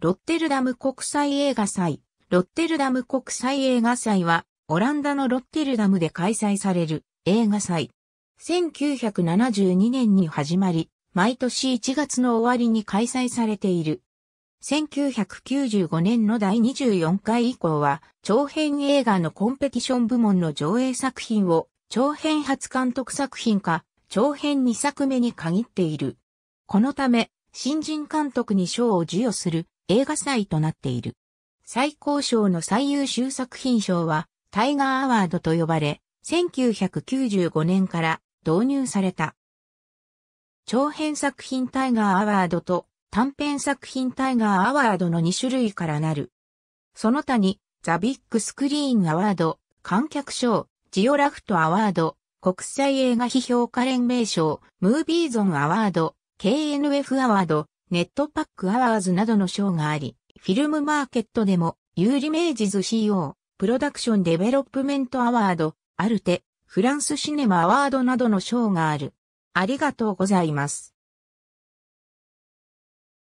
ロッテルダム国際映画祭。ロッテルダム国際映画祭は、オランダのロッテルダムで開催される映画祭。1972年に始まり、毎年1月の終わりに開催されている。1995年の第24回以降は、長編映画のコンペティション部門の上映作品を、長編初監督作品か、長編2作目に限っている。このため、新人監督に賞を授与する映画祭となっている。最高賞の最優秀作品賞はタイガーアワードと呼ばれ、1995年から導入された。長編作品タイガーアワードと短編作品タイガーアワードの2種類からなる。その他にザ・ビッグ・スクリーン・アワード、観客賞、ジオラフト・アワード、国際映画批評家連盟賞、ムービーゾン・アワード、KNF アワード、ネットパックアワーズなどの賞があり、フィルムマーケットでも、ユーリメージズ CO、プロダクションデベロップメントアワード、アルテ、フランスシネマアワードなどの賞がある。ありがとうございます。